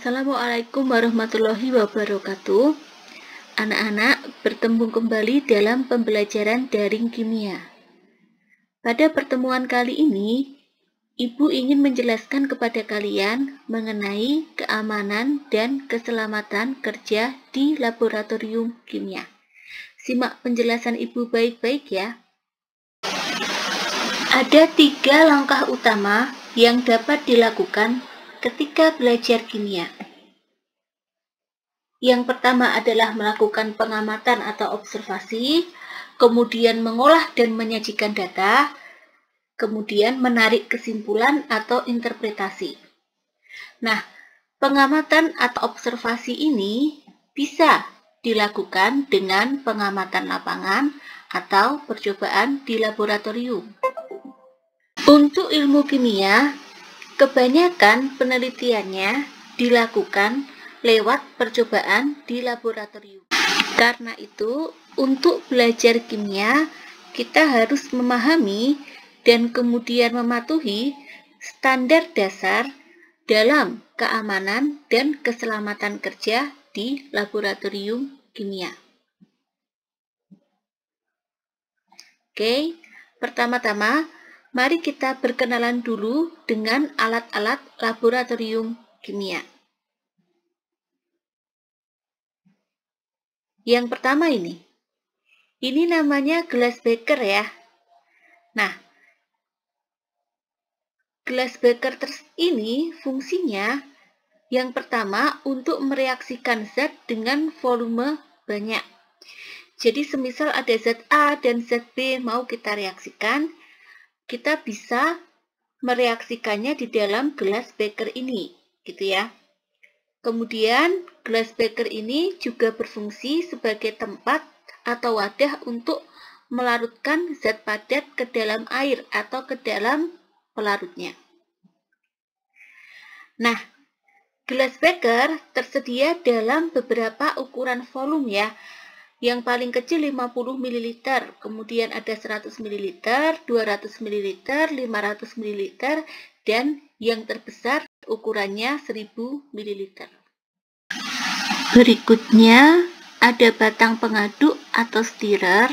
Assalamualaikum warahmatullahi wabarakatuh. Anak-anak, bertemu kembali dalam pembelajaran daring kimia. Pada pertemuan kali ini, Ibu ingin menjelaskan kepada kalian mengenai keamanan dan keselamatan kerja di laboratorium kimia. Simak penjelasan Ibu baik-baik ya. Ada tiga langkah utama yang dapat dilakukan ketika belajar kimia. Yang pertama adalah melakukan pengamatan atau observasi, kemudian mengolah dan menyajikan data, kemudian menarik kesimpulan atau interpretasi. Nah, pengamatan atau observasi ini bisa dilakukan dengan pengamatan lapangan atau percobaan di laboratorium. Untuk ilmu kimia, Kebanyakan penelitiannya dilakukan lewat percobaan di laboratorium. Karena itu, untuk belajar kimia, kita harus memahami dan kemudian mematuhi standar dasar dalam keamanan dan keselamatan kerja di laboratorium kimia. Oke, pertama-tama mari kita berkenalan dulu dengan alat-alat laboratorium kimia. Yang pertama ini, ini namanya glass beaker ya. Nah, glass beaker ini fungsinya yang pertama untuk mereaksikan zat dengan volume banyak. Jadi semisal ada zat A dan zat B mau kita reaksikan, kita bisa mereaksikannya di dalam gelas beker ini, gitu ya. Kemudian, gelas beker ini juga berfungsi sebagai tempat atau wadah untuk melarutkan zat padat ke dalam air atau ke dalam pelarutnya. Nah, gelas beker tersedia dalam beberapa ukuran volume ya, yang paling kecil 50 ml, kemudian ada 100 ml, 200 ml, 500 ml, dan yang terbesar ukurannya 1000 ml. Berikutnya ada batang pengaduk atau stirrer.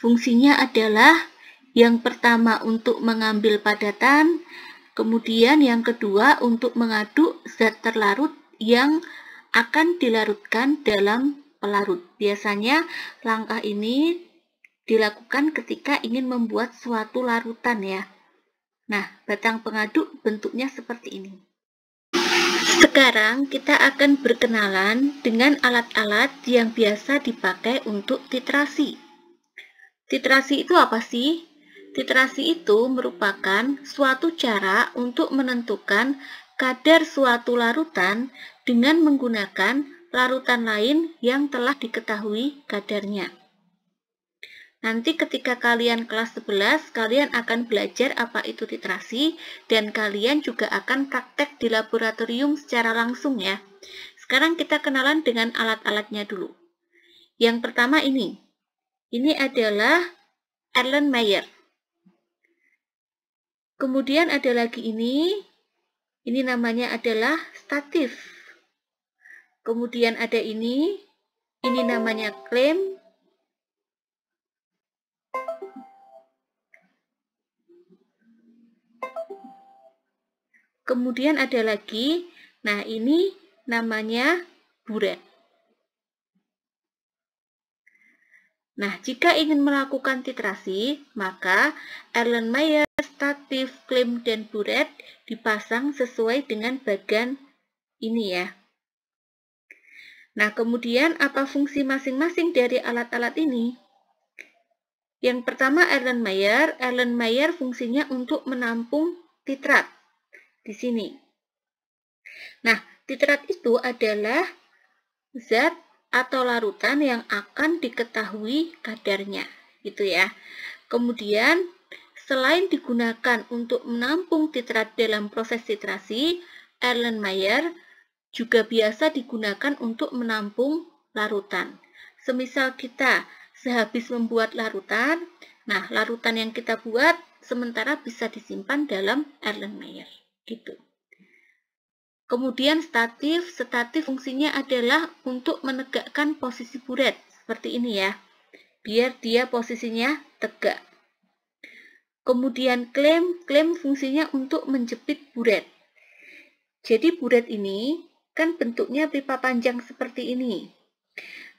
Fungsinya adalah yang pertama untuk mengambil padatan, kemudian yang kedua untuk mengaduk zat terlarut yang akan dilarutkan dalam pelarut. Biasanya langkah ini dilakukan ketika ingin membuat suatu larutan ya. Nah, batang pengaduk bentuknya seperti ini. Sekarang kita akan berkenalan dengan alat-alat yang biasa dipakai untuk titrasi. Titrasi itu apa sih? Titrasi itu merupakan suatu cara untuk menentukan kadar suatu larutan dengan menggunakan larutan lain yang telah diketahui kadarnya. Nanti ketika kalian kelas 11, kalian akan belajar apa itu titrasi dan kalian juga akan praktek di laboratorium secara langsung ya. Sekarang kita kenalan dengan alat-alatnya dulu. Yang pertama ini. Ini adalah Erlenmeyer. Kemudian ada lagi ini. Ini namanya adalah statif. Kemudian ada ini, ini namanya klem. Kemudian ada lagi, nah ini namanya buret. Nah, jika ingin melakukan titrasi, maka Erlenmeyer statif klaim dan buret dipasang sesuai dengan bagian ini ya. Nah, kemudian apa fungsi masing-masing dari alat-alat ini? Yang pertama Erlenmeyer, Erlenmeyer fungsinya untuk menampung titrat di sini. Nah, titrat itu adalah zat atau larutan yang akan diketahui kadarnya, gitu ya. Kemudian selain digunakan untuk menampung titrat dalam proses titrasi, Erlenmeyer juga biasa digunakan untuk menampung larutan. Semisal kita sehabis membuat larutan, nah larutan yang kita buat sementara bisa disimpan dalam Erlenmeyer. Gitu. Kemudian statif, statif fungsinya adalah untuk menegakkan posisi buret, seperti ini ya, biar dia posisinya tegak. Kemudian klaim, klaim fungsinya untuk menjepit buret. Jadi buret ini Kan bentuknya pipa panjang seperti ini.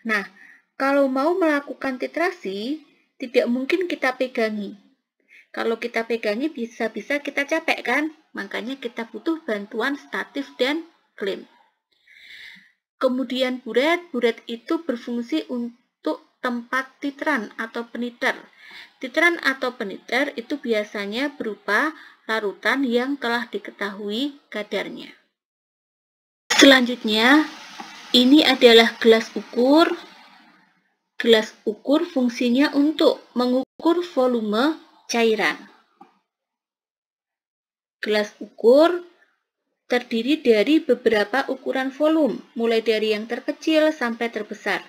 Nah, kalau mau melakukan titrasi, tidak mungkin kita pegangi. Kalau kita pegangi, bisa-bisa kita capek kan? Makanya kita butuh bantuan statif dan klaim. Kemudian buret, buret itu berfungsi untuk tempat titran atau peniter. Titran atau peniter itu biasanya berupa larutan yang telah diketahui kadarnya. Selanjutnya, ini adalah gelas ukur. Gelas ukur fungsinya untuk mengukur volume cairan. Gelas ukur terdiri dari beberapa ukuran volume, mulai dari yang terkecil sampai terbesar.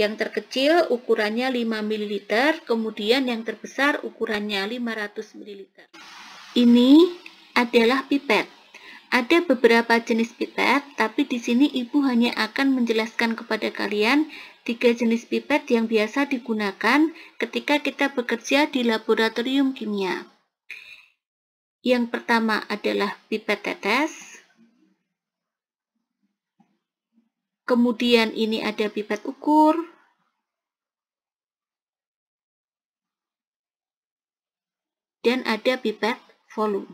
Yang terkecil ukurannya 5 ml, kemudian yang terbesar ukurannya 500 ml. Ini adalah pipet. Ada beberapa jenis pipet, tapi di sini Ibu hanya akan menjelaskan kepada kalian tiga jenis pipet yang biasa digunakan ketika kita bekerja di laboratorium kimia. Yang pertama adalah pipet tetes. Kemudian ini ada pipet ukur. Dan ada pipet volume.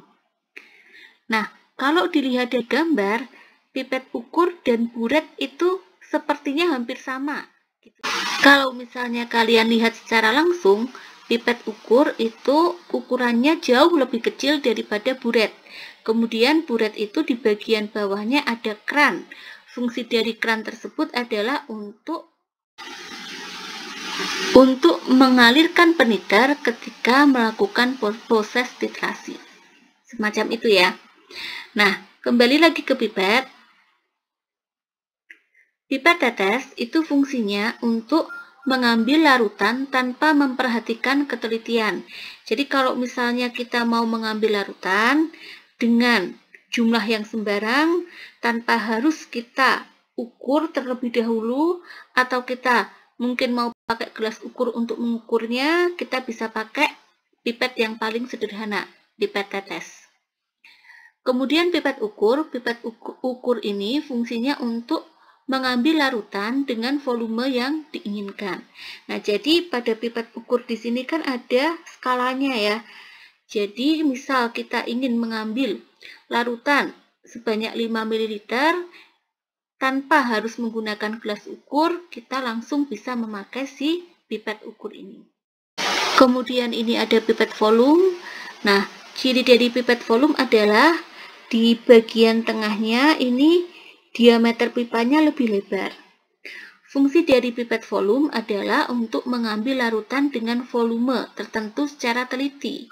Nah, kalau dilihat dari gambar, pipet ukur dan buret itu sepertinya hampir sama. Gitu. Kalau misalnya kalian lihat secara langsung, pipet ukur itu ukurannya jauh lebih kecil daripada buret. Kemudian buret itu di bagian bawahnya ada kran. Fungsi dari kran tersebut adalah untuk untuk mengalirkan penitar ketika melakukan proses titrasi. Semacam itu ya. Nah, kembali lagi ke pipet. Pipet tetes itu fungsinya untuk mengambil larutan tanpa memperhatikan ketelitian. Jadi kalau misalnya kita mau mengambil larutan dengan jumlah yang sembarang tanpa harus kita ukur terlebih dahulu atau kita mungkin mau pakai gelas ukur untuk mengukurnya, kita bisa pakai pipet yang paling sederhana, pipet tetes. Kemudian pipet ukur, pipet ukur ini fungsinya untuk mengambil larutan dengan volume yang diinginkan. Nah, jadi pada pipet ukur di sini kan ada skalanya ya. Jadi, misal kita ingin mengambil larutan sebanyak 5 ml tanpa harus menggunakan gelas ukur, kita langsung bisa memakai si pipet ukur ini. Kemudian ini ada pipet volume. Nah, ciri dari pipet volume adalah di bagian tengahnya ini diameter pipanya lebih lebar. Fungsi dari pipet volume adalah untuk mengambil larutan dengan volume tertentu secara teliti.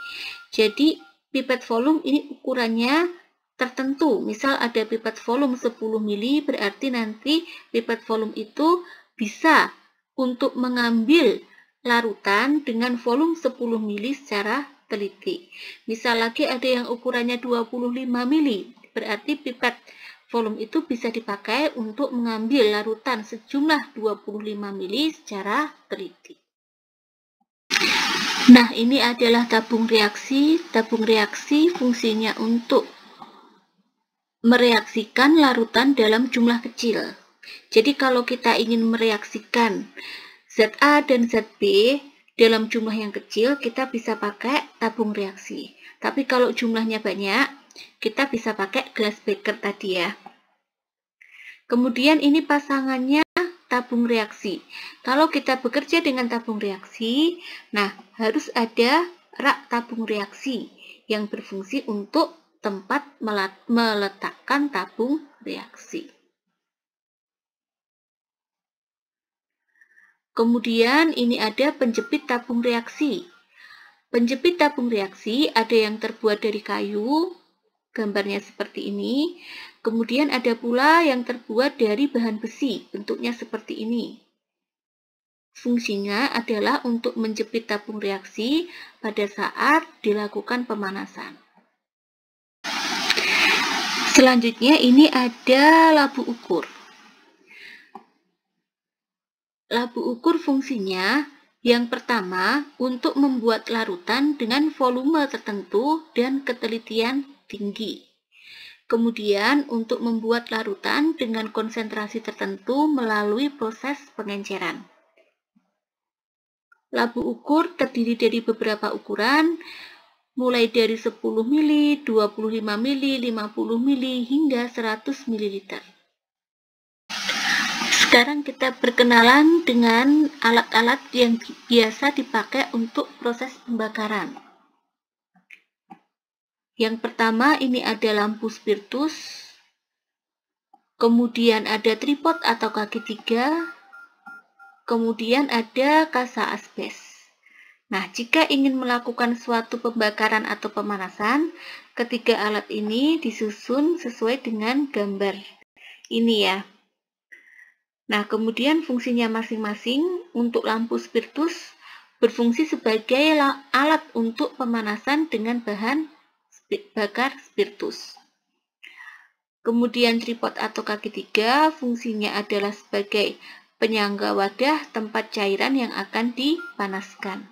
Jadi pipet volume ini ukurannya tertentu. Misal ada pipet volume 10 mili berarti nanti pipet volume itu bisa untuk mengambil larutan dengan volume 10 mili secara teliti. Misal lagi ada yang ukurannya 25 mili, berarti pipet volume itu bisa dipakai untuk mengambil larutan sejumlah 25 mili secara teliti. Nah, ini adalah tabung reaksi. Tabung reaksi fungsinya untuk mereaksikan larutan dalam jumlah kecil. Jadi kalau kita ingin mereaksikan ZA dan ZB dalam jumlah yang kecil kita bisa pakai tabung reaksi. Tapi kalau jumlahnya banyak, kita bisa pakai glass breaker tadi ya. Kemudian ini pasangannya tabung reaksi. Kalau kita bekerja dengan tabung reaksi, nah harus ada rak tabung reaksi yang berfungsi untuk tempat meletakkan tabung reaksi. Kemudian ini ada penjepit tabung reaksi. Penjepit tabung reaksi ada yang terbuat dari kayu, gambarnya seperti ini. Kemudian ada pula yang terbuat dari bahan besi, bentuknya seperti ini. Fungsinya adalah untuk menjepit tabung reaksi pada saat dilakukan pemanasan. Selanjutnya ini ada labu ukur. Labu ukur fungsinya yang pertama untuk membuat larutan dengan volume tertentu dan ketelitian tinggi. Kemudian untuk membuat larutan dengan konsentrasi tertentu melalui proses pengenceran. Labu ukur terdiri dari beberapa ukuran, mulai dari 10 ml, 25 ml, 50 ml, hingga 100 ml. Sekarang kita berkenalan dengan alat-alat yang biasa dipakai untuk proses pembakaran. Yang pertama ini ada lampu spiritus, kemudian ada tripod atau kaki tiga, kemudian ada kasa asbes. Nah, jika ingin melakukan suatu pembakaran atau pemanasan, ketiga alat ini disusun sesuai dengan gambar ini ya. Nah, kemudian fungsinya masing-masing untuk lampu spiritus berfungsi sebagai alat untuk pemanasan dengan bahan bakar spiritus. Kemudian tripod atau kaki tiga fungsinya adalah sebagai penyangga wadah tempat cairan yang akan dipanaskan.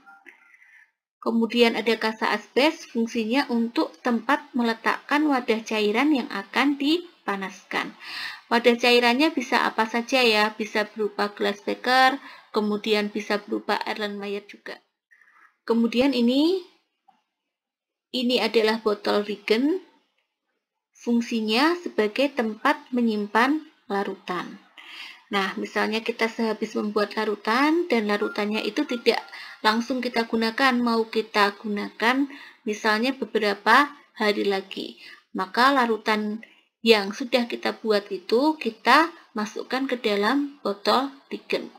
Kemudian ada kasa asbes fungsinya untuk tempat meletakkan wadah cairan yang akan dipanaskan panaskan. Wadah cairannya bisa apa saja ya, bisa berupa gelas beker, kemudian bisa berupa Erlenmeyer juga. Kemudian ini, ini adalah botol Regen, fungsinya sebagai tempat menyimpan larutan. Nah, misalnya kita sehabis membuat larutan dan larutannya itu tidak langsung kita gunakan, mau kita gunakan misalnya beberapa hari lagi. Maka larutan yang sudah kita buat itu kita masukkan ke dalam botol Bigen.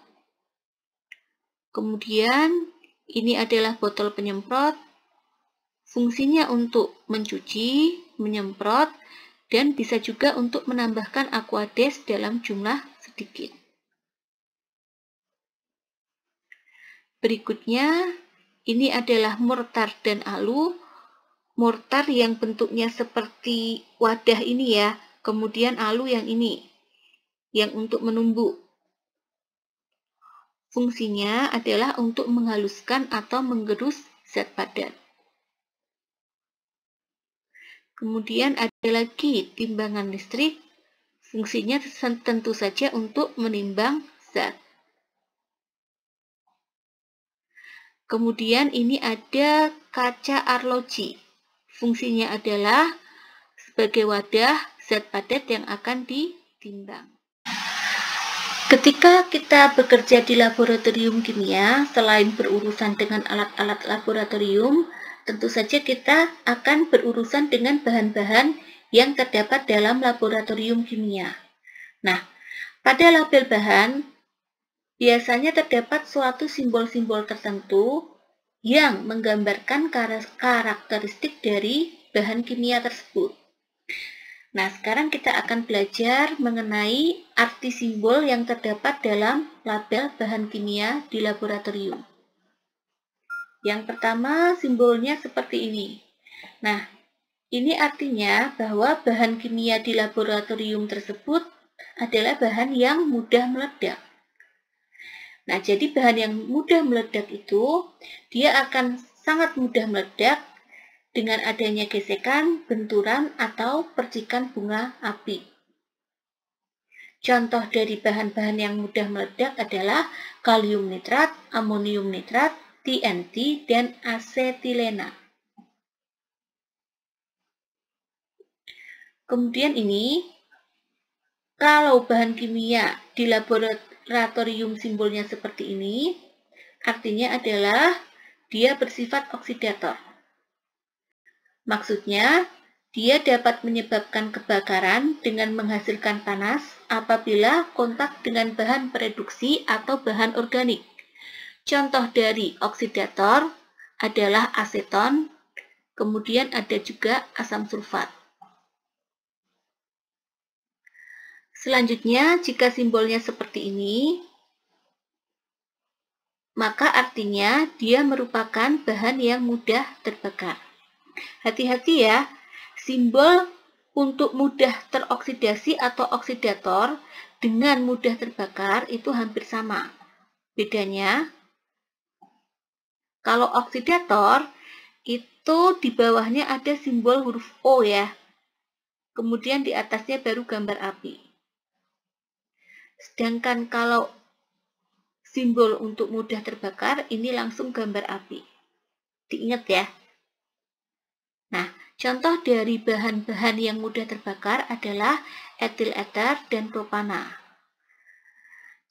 Kemudian ini adalah botol penyemprot. Fungsinya untuk mencuci, menyemprot, dan bisa juga untuk menambahkan aquades dalam jumlah sedikit. Berikutnya, ini adalah mortar dan alu mortar yang bentuknya seperti wadah ini ya, kemudian alu yang ini, yang untuk menumbuk. Fungsinya adalah untuk menghaluskan atau menggerus zat padat. Kemudian ada lagi timbangan listrik, fungsinya tentu saja untuk menimbang zat. Kemudian ini ada kaca arloji. Fungsinya adalah sebagai wadah zat padat yang akan ditimbang. Ketika kita bekerja di laboratorium kimia, selain berurusan dengan alat-alat laboratorium, tentu saja kita akan berurusan dengan bahan-bahan yang terdapat dalam laboratorium kimia. Nah, pada label bahan, biasanya terdapat suatu simbol-simbol tertentu yang menggambarkan karakteristik dari bahan kimia tersebut. Nah, sekarang kita akan belajar mengenai arti simbol yang terdapat dalam label bahan kimia di laboratorium. Yang pertama, simbolnya seperti ini. Nah, ini artinya bahwa bahan kimia di laboratorium tersebut adalah bahan yang mudah meledak. Nah, jadi bahan yang mudah meledak itu, dia akan sangat mudah meledak dengan adanya gesekan, benturan, atau percikan bunga api. Contoh dari bahan-bahan yang mudah meledak adalah kalium nitrat, amonium nitrat, TNT, dan asetilena. Kemudian ini, kalau bahan kimia di laboratorium ratorium simbolnya seperti ini, artinya adalah dia bersifat oksidator. Maksudnya, dia dapat menyebabkan kebakaran dengan menghasilkan panas apabila kontak dengan bahan produksi atau bahan organik. Contoh dari oksidator adalah aseton, kemudian ada juga asam sulfat. Selanjutnya, jika simbolnya seperti ini, maka artinya dia merupakan bahan yang mudah terbakar. Hati-hati ya, simbol untuk mudah teroksidasi atau oksidator dengan mudah terbakar itu hampir sama. Bedanya, kalau oksidator itu di bawahnya ada simbol huruf O ya. Kemudian di atasnya baru gambar api. Sedangkan kalau simbol untuk mudah terbakar, ini langsung gambar api. Diingat ya. Nah, contoh dari bahan-bahan yang mudah terbakar adalah etil ether dan propana.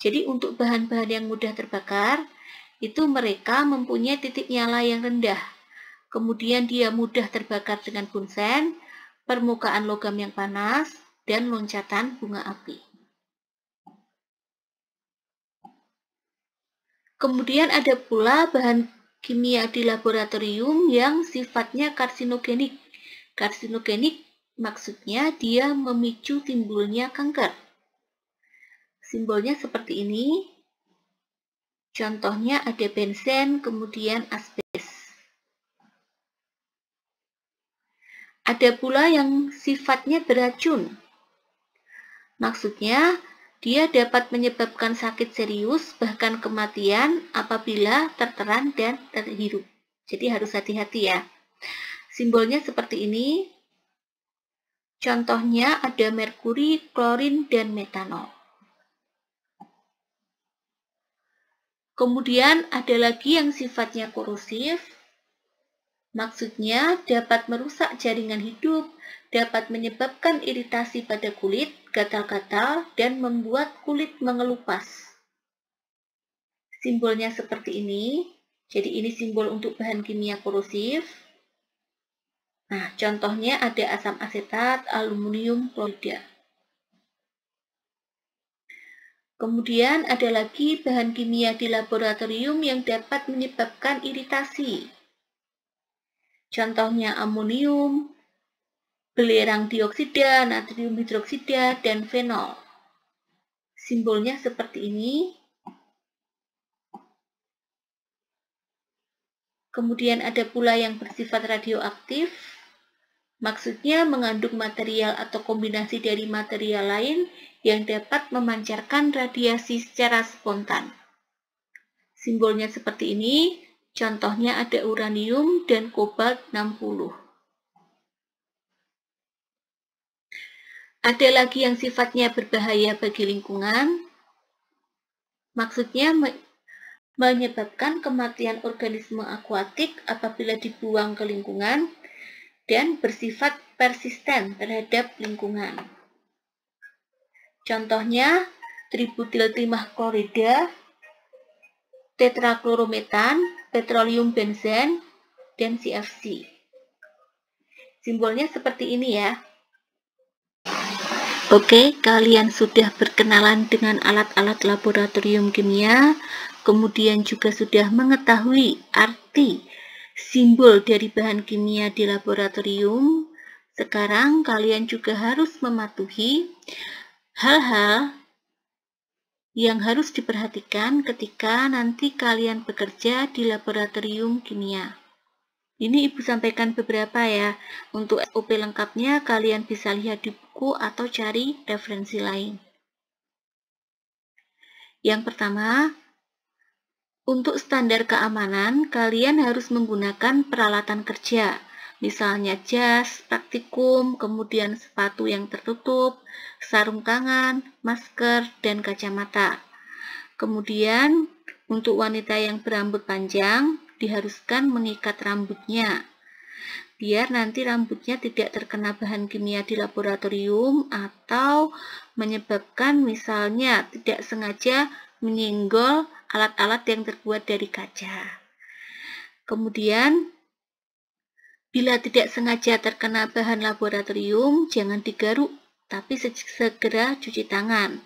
Jadi untuk bahan-bahan yang mudah terbakar, itu mereka mempunyai titik nyala yang rendah. Kemudian dia mudah terbakar dengan bunsen, permukaan logam yang panas, dan loncatan bunga api. Kemudian ada pula bahan kimia di laboratorium yang sifatnya karsinogenik. Karsinogenik maksudnya dia memicu timbulnya kanker. Simbolnya seperti ini. Contohnya ada bensin, kemudian asbes. Ada pula yang sifatnya beracun. Maksudnya, dia dapat menyebabkan sakit serius, bahkan kematian apabila terteran dan terhirup. Jadi harus hati-hati ya. Simbolnya seperti ini. Contohnya ada merkuri, klorin, dan metanol. Kemudian ada lagi yang sifatnya korosif. Maksudnya dapat merusak jaringan hidup, dapat menyebabkan iritasi pada kulit, kata-kata dan membuat kulit mengelupas. Simbolnya seperti ini. Jadi ini simbol untuk bahan kimia korosif. Nah, contohnya ada asam asetat, aluminium klorida. Kemudian ada lagi bahan kimia di laboratorium yang dapat menyebabkan iritasi. Contohnya amonium, belerang dioksida, natrium hidroksida, dan fenol. Simbolnya seperti ini. Kemudian ada pula yang bersifat radioaktif. Maksudnya mengandung material atau kombinasi dari material lain yang dapat memancarkan radiasi secara spontan. Simbolnya seperti ini, contohnya ada uranium dan kobalt 60. Ada lagi yang sifatnya berbahaya bagi lingkungan, maksudnya menyebabkan kematian organisme akuatik apabila dibuang ke lingkungan dan bersifat persisten terhadap lingkungan. Contohnya, timah klorida, tetraklorometan, petroleum benzen, dan CFC. Simbolnya seperti ini ya. Oke, kalian sudah berkenalan dengan alat-alat laboratorium kimia, kemudian juga sudah mengetahui arti simbol dari bahan kimia di laboratorium. Sekarang kalian juga harus mematuhi hal-hal yang harus diperhatikan ketika nanti kalian bekerja di laboratorium kimia. Ini Ibu sampaikan beberapa ya. Untuk SOP lengkapnya kalian bisa lihat di buku atau cari referensi lain. Yang pertama, untuk standar keamanan, kalian harus menggunakan peralatan kerja, misalnya jas, praktikum, kemudian sepatu yang tertutup, sarung tangan, masker, dan kacamata. Kemudian, untuk wanita yang berambut panjang, diharuskan mengikat rambutnya biar nanti rambutnya tidak terkena bahan kimia di laboratorium atau menyebabkan misalnya tidak sengaja menyinggol alat-alat yang terbuat dari kaca. Kemudian, bila tidak sengaja terkena bahan laboratorium, jangan digaruk, tapi segera cuci tangan.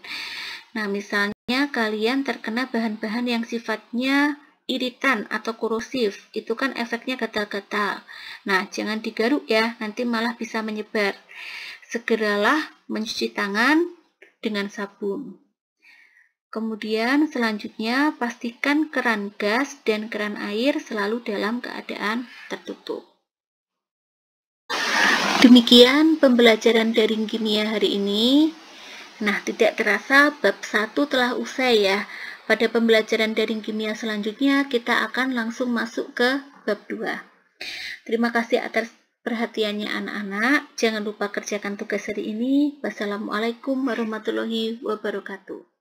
Nah, misalnya kalian terkena bahan-bahan yang sifatnya iritan atau korosif, itu kan efeknya gatal-gatal. Nah, jangan digaruk ya, nanti malah bisa menyebar. Segeralah mencuci tangan dengan sabun. Kemudian selanjutnya pastikan keran gas dan keran air selalu dalam keadaan tertutup. Demikian pembelajaran daring kimia hari ini. Nah, tidak terasa bab 1 telah usai ya. Pada pembelajaran daring kimia selanjutnya, kita akan langsung masuk ke bab 2. Terima kasih atas perhatiannya anak-anak. Jangan lupa kerjakan tugas hari ini. Wassalamualaikum warahmatullahi wabarakatuh.